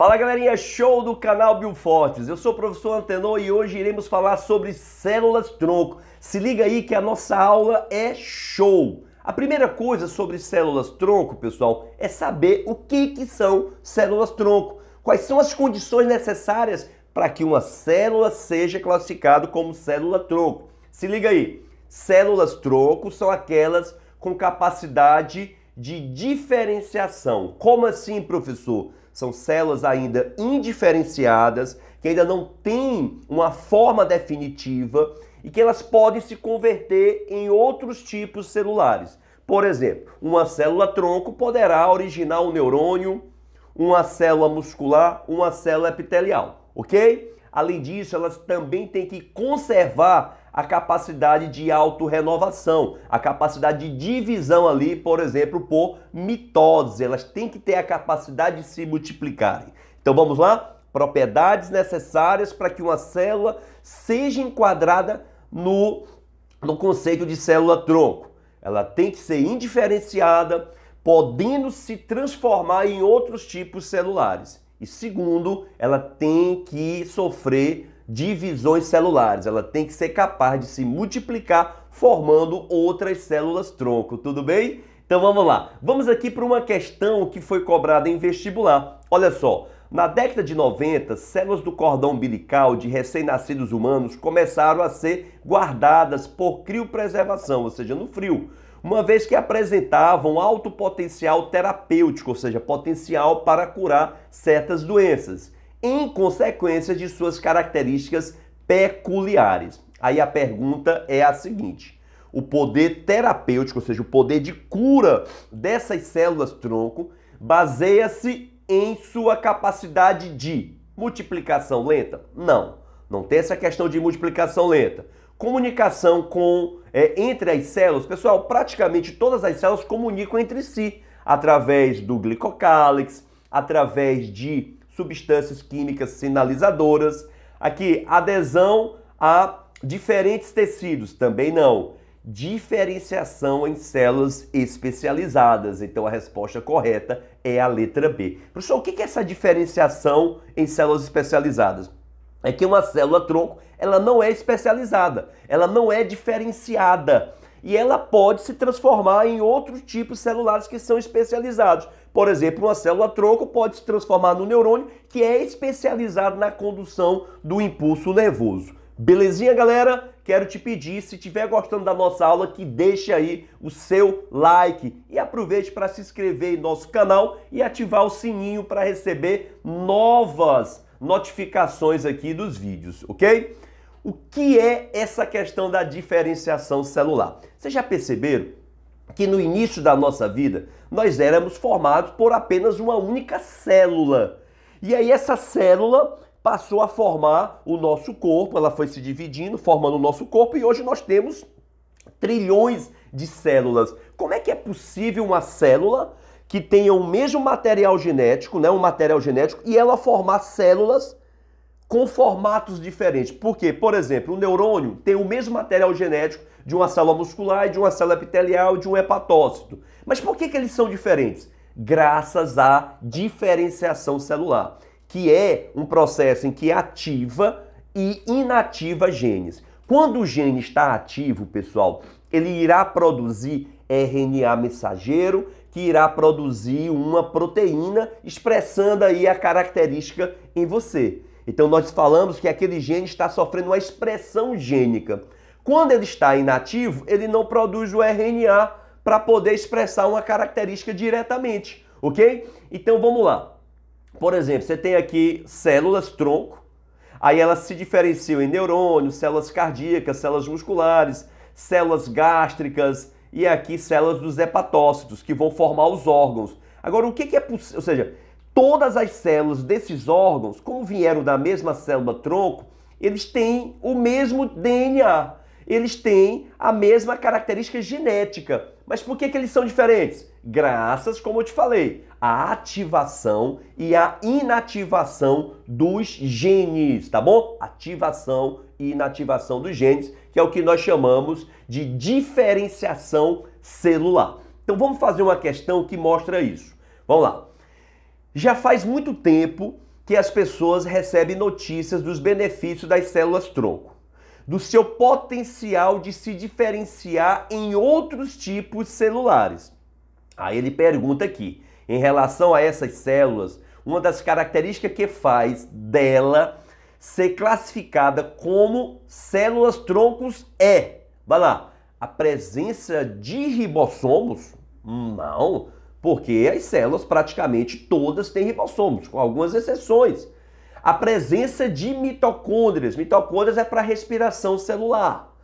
Fala galerinha, show do canal Biofortes. Eu sou o professor Antenor e hoje iremos falar sobre células tronco. Se liga aí que a nossa aula é show. A primeira coisa sobre células tronco, pessoal, é saber o que, que são células tronco. Quais são as condições necessárias para que uma célula seja classificada como célula tronco? Se liga aí. Células tronco são aquelas com capacidade de diferenciação. Como assim, professor? São células ainda indiferenciadas, que ainda não têm uma forma definitiva e que elas podem se converter em outros tipos celulares. Por exemplo, uma célula tronco poderá originar um neurônio, uma célula muscular, uma célula epitelial, ok? Além disso, elas também têm que conservar a capacidade de autorrenovação, a capacidade de divisão ali, por exemplo, por mitose, Elas têm que ter a capacidade de se multiplicarem. Então vamos lá? Propriedades necessárias para que uma célula seja enquadrada no, no conceito de célula-tronco. Ela tem que ser indiferenciada, podendo se transformar em outros tipos celulares. E segundo, ela tem que sofrer divisões celulares. Ela tem que ser capaz de se multiplicar formando outras células tronco, tudo bem? Então vamos lá. Vamos aqui para uma questão que foi cobrada em vestibular. Olha só, na década de 90, células do cordão umbilical de recém-nascidos humanos começaram a ser guardadas por criopreservação, ou seja, no frio, uma vez que apresentavam alto potencial terapêutico, ou seja, potencial para curar certas doenças em consequência de suas características peculiares. Aí a pergunta é a seguinte: o poder terapêutico, ou seja, o poder de cura dessas células tronco, baseia-se em sua capacidade de multiplicação lenta? Não, não tem essa questão de multiplicação lenta. Comunicação com é, entre as células, pessoal, praticamente todas as células comunicam entre si através do glicocálix, através de substâncias químicas sinalizadoras. Aqui, adesão a diferentes tecidos, também não. Diferenciação em células especializadas. Então a resposta correta é a letra B. Professor, o que é essa diferenciação em células especializadas? É que uma célula tronco, ela não é especializada, ela não é diferenciada e ela pode se transformar em outros tipos celulares que são especializados. Por exemplo, uma célula-tronco pode se transformar no neurônio que é especializado na condução do impulso nervoso. Belezinha, galera? Quero te pedir, se estiver gostando da nossa aula, que deixe aí o seu like e aproveite para se inscrever em nosso canal e ativar o sininho para receber novas notificações aqui dos vídeos, ok? O que é essa questão da diferenciação celular? Vocês já perceberam que no início da nossa vida nós éramos formados por apenas uma única célula. E aí essa célula passou a formar o nosso corpo, ela foi se dividindo, formando o nosso corpo e hoje nós temos trilhões de células. Como é que é possível uma célula que tenha o mesmo material genético, né, um material genético e ela formar células com formatos diferentes? Porque, por exemplo, o neurônio tem o mesmo material genético de uma célula muscular e de uma célula epitelial de um hepatócito. Mas por que, que eles são diferentes? Graças à diferenciação celular, que é um processo em que é ativa e inativa genes. Quando o gene está ativo, pessoal, ele irá produzir RNA mensageiro, que irá produzir uma proteína expressando aí a característica em você. Então nós falamos que aquele gene está sofrendo uma expressão gênica. Quando ele está inativo, ele não produz o RNA para poder expressar uma característica diretamente, ok? Então vamos lá. Por exemplo, você tem aqui células tronco, aí elas se diferenciam em neurônios, células cardíacas, células musculares, células gástricas e aqui células dos hepatócitos, que vão formar os órgãos. Agora, o que, que é possível? Ou seja, todas as células desses órgãos, como vieram da mesma célula tronco, eles têm o mesmo DNA eles têm a mesma característica genética. Mas por que, que eles são diferentes? Graças, como eu te falei, à ativação e à inativação dos genes, tá bom? Ativação e inativação dos genes, que é o que nós chamamos de diferenciação celular. Então vamos fazer uma questão que mostra isso. Vamos lá. Já faz muito tempo que as pessoas recebem notícias dos benefícios das células tronco do seu potencial de se diferenciar em outros tipos celulares. Aí ele pergunta aqui, em relação a essas células, uma das características que faz dela ser classificada como células troncos é, vai lá, a presença de ribossomos? Não, porque as células praticamente todas têm ribossomos, com algumas exceções a presença de mitocôndrias. Mitocôndrias é para respiração celular.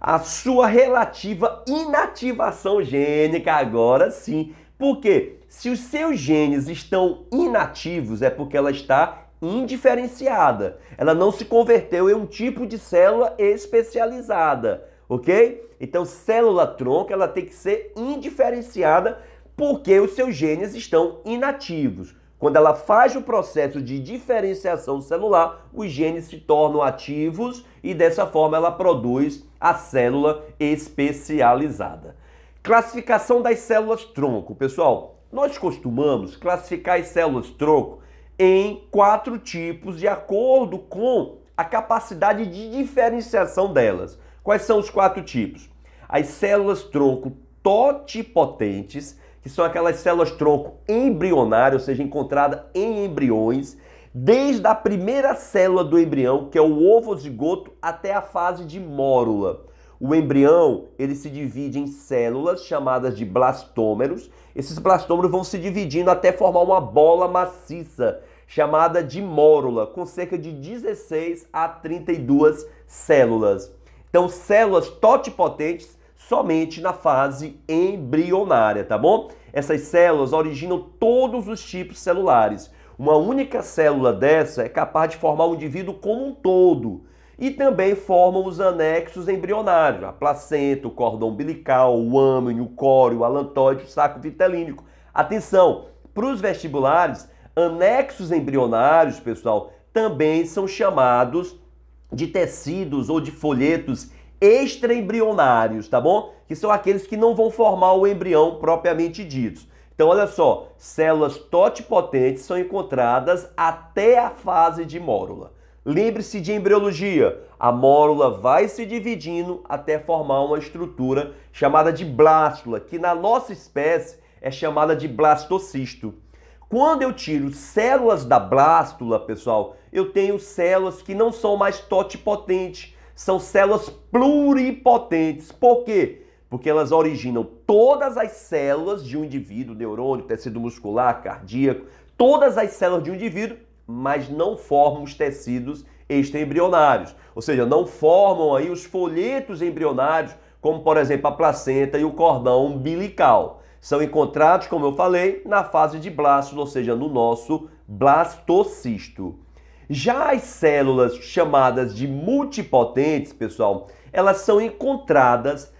A sua relativa inativação gênica, agora sim. Porque se os seus genes estão inativos, é porque ela está indiferenciada. Ela não se converteu em um tipo de célula especializada, ok? Então, célula tronco ela tem que ser indiferenciada porque os seus genes estão inativos. Quando ela faz o processo de diferenciação celular, os genes se tornam ativos e dessa forma ela produz a célula especializada. Classificação das células tronco. Pessoal, nós costumamos classificar as células tronco em quatro tipos de acordo com a capacidade de diferenciação delas. Quais são os quatro tipos? As células tronco totipotentes que são aquelas células-tronco embrionárias, ou seja, encontrada em embriões, desde a primeira célula do embrião, que é o ovo-zigoto, até a fase de mórula. O embrião, ele se divide em células chamadas de blastômeros. Esses blastômeros vão se dividindo até formar uma bola maciça, chamada de mórula, com cerca de 16 a 32 células. Então, células totipotentes somente na fase embrionária, tá bom? Essas células originam todos os tipos celulares. Uma única célula dessa é capaz de formar o indivíduo como um todo. E também formam os anexos embrionários, a placenta, o cordão umbilical, o âmago, o córeo, o alantóide, o saco vitelínico. Atenção, para os vestibulares, anexos embrionários, pessoal, também são chamados de tecidos ou de folhetos extraembrionários, tá bom? Que são aqueles que não vão formar o embrião propriamente dito. Então, olha só, células totipotentes são encontradas até a fase de mórula. Lembre-se de embriologia, a mórula vai se dividindo até formar uma estrutura chamada de blástula, que na nossa espécie é chamada de blastocisto. Quando eu tiro células da blástula, pessoal, eu tenho células que não são mais totipotentes, são células pluripotentes. Por quê? Porque elas originam todas as células de um indivíduo, neurônio, tecido muscular, cardíaco, todas as células de um indivíduo, mas não formam os tecidos extraembrionários. Ou seja, não formam aí os folhetos embrionários, como por exemplo a placenta e o cordão umbilical. São encontrados, como eu falei, na fase de blastos, ou seja, no nosso blastocisto. Já as células chamadas de multipotentes, pessoal, elas são encontradas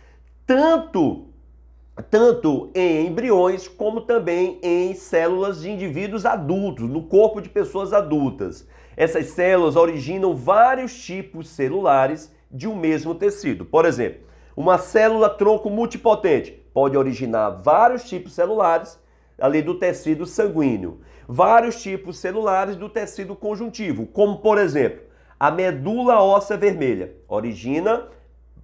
tanto tanto em embriões como também em células de indivíduos adultos, no corpo de pessoas adultas. Essas células originam vários tipos celulares de um mesmo tecido. Por exemplo, uma célula tronco multipotente pode originar vários tipos celulares ali do tecido sanguíneo vários tipos celulares do tecido conjuntivo, como por exemplo, a medula óssea vermelha origina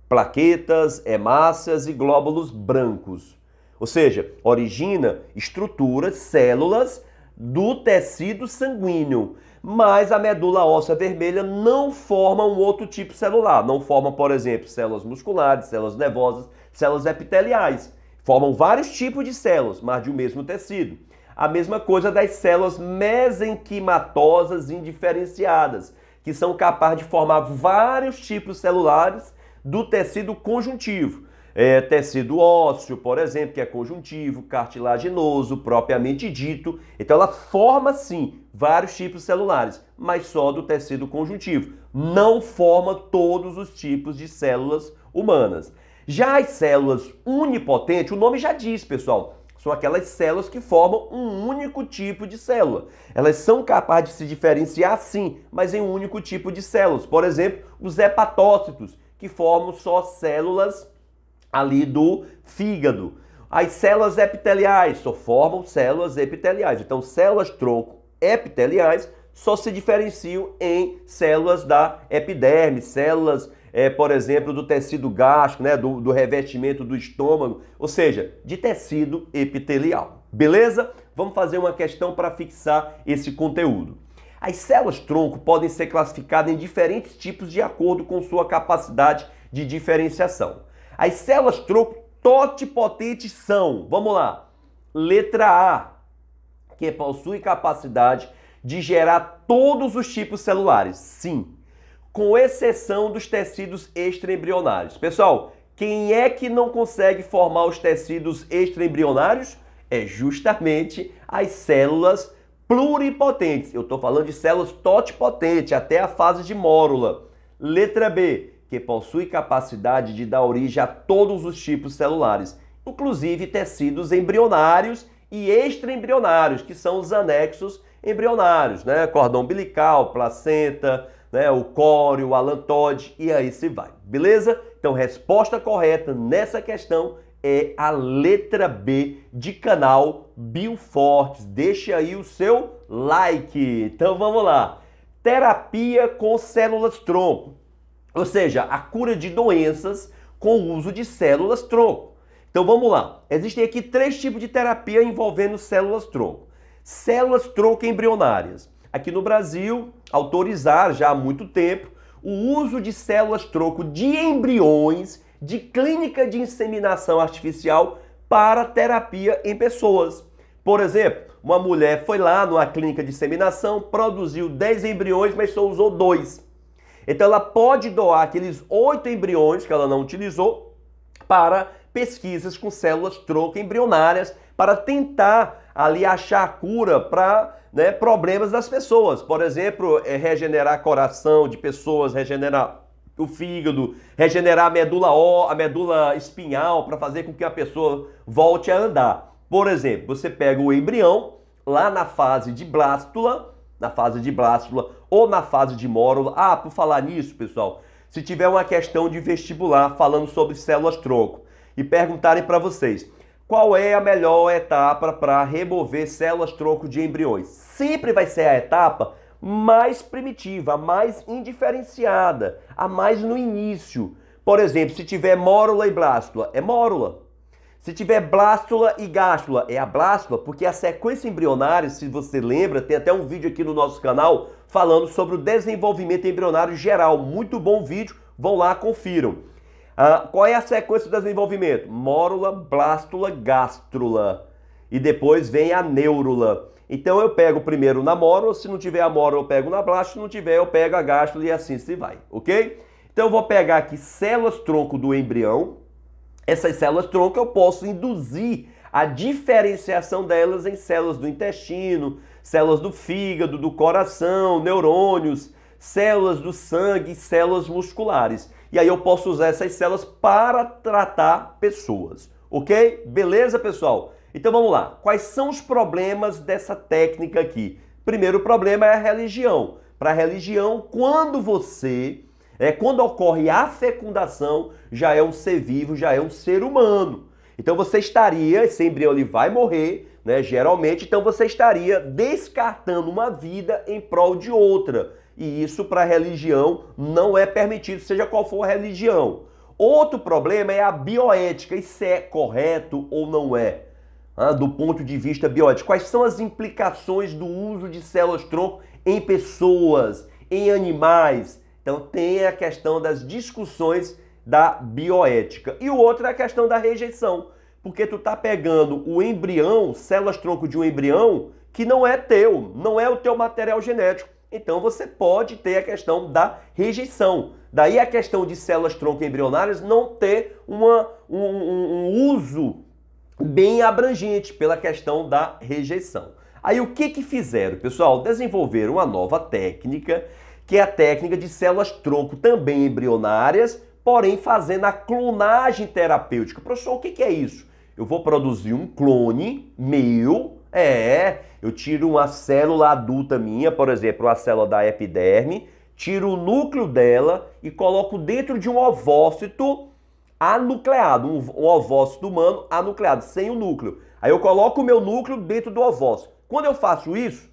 plaquetas, hemácias e glóbulos brancos. Ou seja, origina estruturas, células do tecido sanguíneo. Mas a medula óssea vermelha não forma um outro tipo celular. Não forma, por exemplo, células musculares, células nervosas, células epiteliais. Formam vários tipos de células, mas de um mesmo tecido. A mesma coisa das células mesenquimatosas indiferenciadas, que são capazes de formar vários tipos celulares do tecido conjuntivo. É, tecido ósseo, por exemplo, que é conjuntivo, cartilaginoso, propriamente dito. Então ela forma sim vários tipos celulares, mas só do tecido conjuntivo. Não forma todos os tipos de células humanas. Já as células unipotentes, o nome já diz, pessoal, são aquelas células que formam um único tipo de célula. Elas são capazes de se diferenciar sim, mas em um único tipo de células. Por exemplo, os hepatócitos, que formam só células ali do fígado. As células epiteliais só formam células epiteliais. Então, células tronco epiteliais só se diferenciam em células da epiderme, células é, por exemplo, do tecido gástrico, né, do, do revestimento do estômago, ou seja, de tecido epitelial. Beleza? Vamos fazer uma questão para fixar esse conteúdo. As células tronco podem ser classificadas em diferentes tipos de acordo com sua capacidade de diferenciação. As células tronco totipotentes são, vamos lá, letra A, que possui capacidade de gerar todos os tipos celulares. Sim, com exceção dos tecidos extraembrionários. Pessoal, quem é que não consegue formar os tecidos extraembrionários? É justamente as células pluripotentes. Eu estou falando de células totipotentes, até a fase de mórula. Letra B, que possui capacidade de dar origem a todos os tipos celulares, inclusive tecidos embrionários e extraembrionários, que são os anexos embrionários, né? Cordão umbilical, placenta, né? o Core, o Alan Todd e aí se vai, beleza? Então, resposta correta nessa questão é a letra B de canal Biofortes. Deixe aí o seu like. Então, vamos lá. Terapia com células-tronco, ou seja, a cura de doenças com o uso de células-tronco. Então, vamos lá. Existem aqui três tipos de terapia envolvendo células-tronco. Células-tronco embrionárias aqui no Brasil autorizar já há muito tempo o uso de células troco de embriões de clínica de inseminação artificial para terapia em pessoas. Por exemplo, uma mulher foi lá numa clínica de inseminação, produziu 10 embriões, mas só usou dois. Então ela pode doar aqueles oito embriões que ela não utilizou para pesquisas com células troco embrionárias para tentar ali achar a cura para né, problemas das pessoas. Por exemplo, é regenerar coração de pessoas, regenerar o fígado, regenerar a medula, ó, a medula espinhal para fazer com que a pessoa volte a andar. Por exemplo, você pega o embrião lá na fase de blástula, na fase de blástula ou na fase de mórula. Ah, por falar nisso, pessoal, se tiver uma questão de vestibular falando sobre células-tronco e perguntarem para vocês qual é a melhor etapa para remover células-tronco de embriões, sempre vai ser a etapa mais primitiva, a mais indiferenciada, a mais no início. Por exemplo, se tiver mórula e blástula, é mórula. Se tiver blástula e gástula, é a blástula, porque a sequência embrionária, se você lembra, tem até um vídeo aqui no nosso canal falando sobre o desenvolvimento embrionário geral. Muito bom vídeo, vão lá, confiram. Ah, qual é a sequência do desenvolvimento? Mórula, blástula, gástrula. E depois vem a neurula. Então eu pego primeiro na Moro, se não tiver a Moro eu pego na Blast, se não tiver eu pego a Gastro e assim se vai, ok? Então eu vou pegar aqui células-tronco do embrião. Essas células-tronco eu posso induzir a diferenciação delas em células do intestino, células do fígado, do coração, neurônios, células do sangue, células musculares. E aí eu posso usar essas células para tratar pessoas, ok? Beleza, pessoal? Então vamos lá. Quais são os problemas dessa técnica aqui? Primeiro problema é a religião. Para a religião, quando você é quando ocorre a fecundação, já é um ser vivo, já é um ser humano. Então você estaria, esse embrião ele vai morrer, né, geralmente, então você estaria descartando uma vida em prol de outra. E isso para a religião não é permitido, seja qual for a religião. Outro problema é a bioética, e se é correto ou não é? Ah, do ponto de vista biótico. Quais são as implicações do uso de células-tronco em pessoas, em animais? Então tem a questão das discussões da bioética. E o outro é a questão da rejeição, porque tu tá pegando o embrião, células-tronco de um embrião, que não é teu, não é o teu material genético. Então você pode ter a questão da rejeição. Daí a questão de células tronco embrionárias não ter uma, um, um, um uso bem abrangente pela questão da rejeição. Aí o que que fizeram, pessoal? Desenvolveram uma nova técnica, que é a técnica de células tronco também embrionárias, porém fazendo a clonagem terapêutica. Professor, o que que é isso? Eu vou produzir um clone meu, é, eu tiro uma célula adulta minha, por exemplo, a célula da epiderme, tiro o núcleo dela e coloco dentro de um ovócito anucleado, um, ovócito humano anucleado, sem o núcleo. Aí eu coloco o meu núcleo dentro do ovócito. Quando eu faço isso,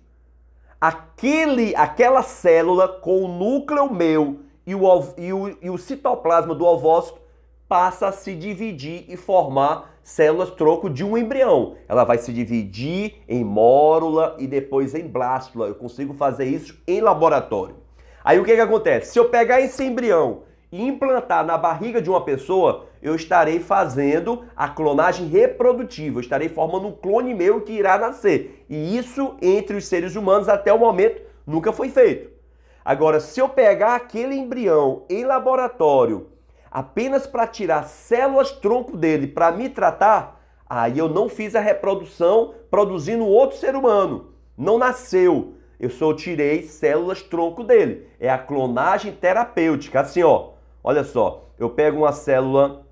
aquele, aquela célula com o núcleo meu e o, e o, e o citoplasma do ovócito passa a se dividir e formar células troco de um embrião. Ela vai se dividir em mórula e depois em blástula. Eu consigo fazer isso em laboratório. Aí o que, que acontece? Se eu pegar esse embrião implantar na barriga de uma pessoa, eu estarei fazendo a clonagem reprodutiva, eu estarei formando um clone meu que irá nascer. E isso entre os seres humanos até o momento nunca foi feito. Agora, se eu pegar aquele embrião em laboratório apenas para tirar células tronco dele para me tratar, aí eu não fiz a reprodução produzindo outro ser humano. Não nasceu. Eu só tirei células tronco dele. É a clonagem terapêutica. Assim, ó. Olha só, eu pego uma célula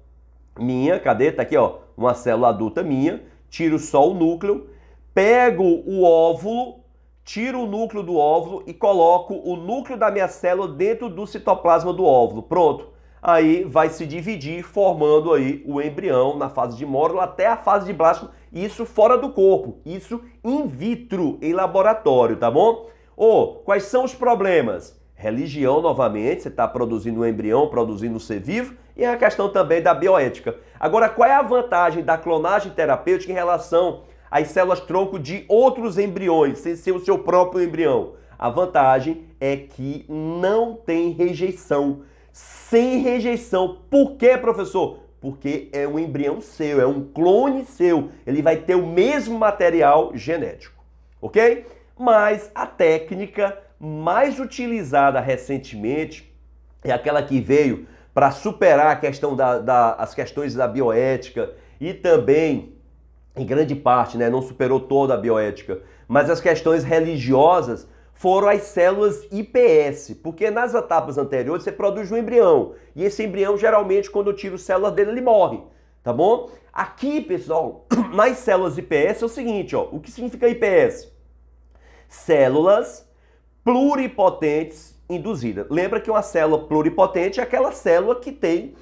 minha, cadê? Tá aqui, ó, uma célula adulta minha, tiro só o núcleo, pego o óvulo, tiro o núcleo do óvulo e coloco o núcleo da minha célula dentro do citoplasma do óvulo. Pronto. Aí vai se dividir, formando aí o embrião na fase de módulo até a fase de blasto, isso fora do corpo, isso in vitro, em laboratório, tá bom? Ou oh, quais são os problemas? religião novamente, você está produzindo um embrião, produzindo um ser vivo, e é a questão também da bioética. Agora, qual é a vantagem da clonagem terapêutica em relação às células-tronco de outros embriões, sem ser o seu próprio embrião? A vantagem é que não tem rejeição. Sem rejeição. Por quê, professor? Porque é um embrião seu, é um clone seu. Ele vai ter o mesmo material genético, ok? Mas a técnica mais utilizada recentemente é aquela que veio para superar a questão da, da, as questões da bioética e também, em grande parte, né, não superou toda a bioética, mas as questões religiosas foram as células IPS, porque nas etapas anteriores você produz um embrião, e esse embrião geralmente quando eu tiro células dele ele morre, tá bom? Aqui, pessoal, nas células IPS é o seguinte, ó, o que significa IPS? Células pluripotentes induzida. Lembra que uma célula pluripotente é aquela célula que tem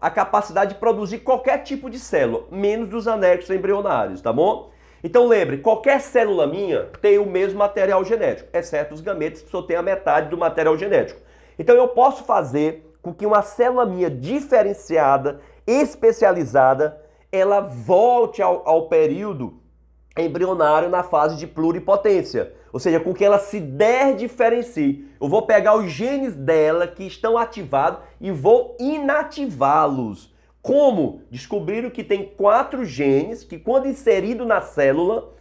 a capacidade de produzir qualquer tipo de célula, menos dos anexos embrionários, tá bom? Então lembre, qualquer célula minha tem o mesmo material genético, exceto os gametas que só tem a metade do material genético. Então eu posso fazer com que uma célula minha diferenciada, especializada, ela volte ao, ao período embrionário na fase de pluripotência, ou seja, com que ela se der diferencie. Eu vou pegar os genes dela que estão ativados e vou inativá-los. Como? Descobriram que tem quatro genes que, quando inserido na célula,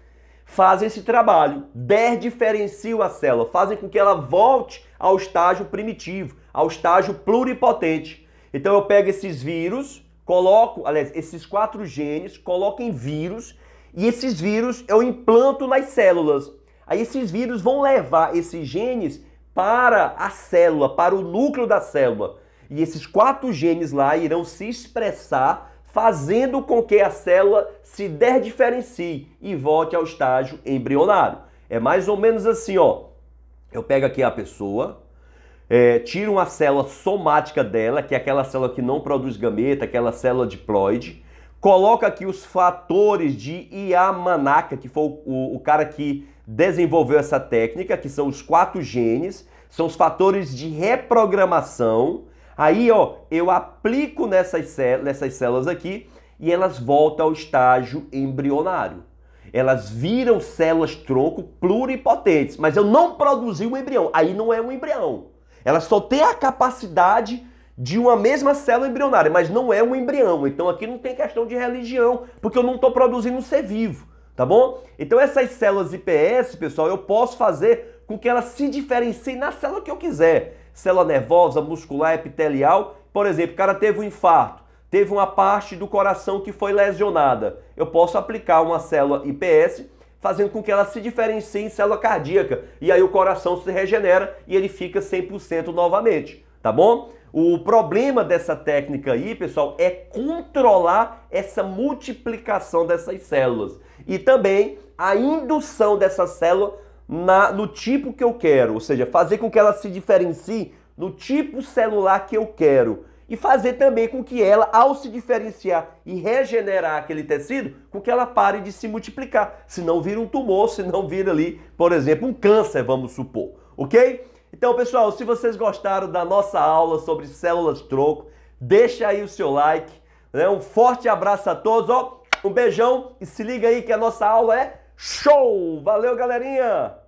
fazem esse trabalho, desdiferenciam a célula, fazem com que ela volte ao estágio primitivo, ao estágio pluripotente. Então eu pego esses vírus, coloco, aliás, esses quatro genes, coloco em vírus e esses vírus eu implanto nas células. Aí esses vírus vão levar esses genes para a célula, para o núcleo da célula. E esses quatro genes lá irão se expressar, fazendo com que a célula se desdiferencie e volte ao estágio embrionário. É mais ou menos assim, ó. Eu pego aqui a pessoa, é, tiro uma célula somática dela, que é aquela célula que não produz gameta, aquela célula diploide, coloca aqui os fatores de Yamanaka, que foi o, o, cara que desenvolveu essa técnica, que são os quatro genes, são os fatores de reprogramação. Aí, ó, eu aplico nessas, nessas células aqui e elas voltam ao estágio embrionário. Elas viram células tronco pluripotentes, mas eu não produzi um embrião. Aí não é um embrião. Ela só tem a capacidade de uma mesma célula embrionária, mas não é um embrião. Então aqui não tem questão de religião, porque eu não estou produzindo um ser vivo, tá bom? Então essas células IPS, pessoal, eu posso fazer com que elas se diferenciem na célula que eu quiser. Célula nervosa, muscular, epitelial. Por exemplo, o cara teve um infarto, teve uma parte do coração que foi lesionada. Eu posso aplicar uma célula IPS fazendo com que ela se diferencie em célula cardíaca. E aí o coração se regenera e ele fica 100% novamente, tá bom? O problema dessa técnica aí, pessoal, é controlar essa multiplicação dessas células e também a indução dessa célula na, no tipo que eu quero, ou seja, fazer com que ela se diferencie no tipo celular que eu quero. E fazer também com que ela, ao se diferenciar e regenerar aquele tecido, com que ela pare de se multiplicar. Se não vira um tumor, se não vira ali, por exemplo, um câncer, vamos supor. Ok? Então, pessoal, se vocês gostaram da nossa aula sobre células troco, deixa aí o seu like. Né? Um forte abraço a todos. Ó, um beijão e se liga aí que a nossa aula é show! Valeu, galerinha!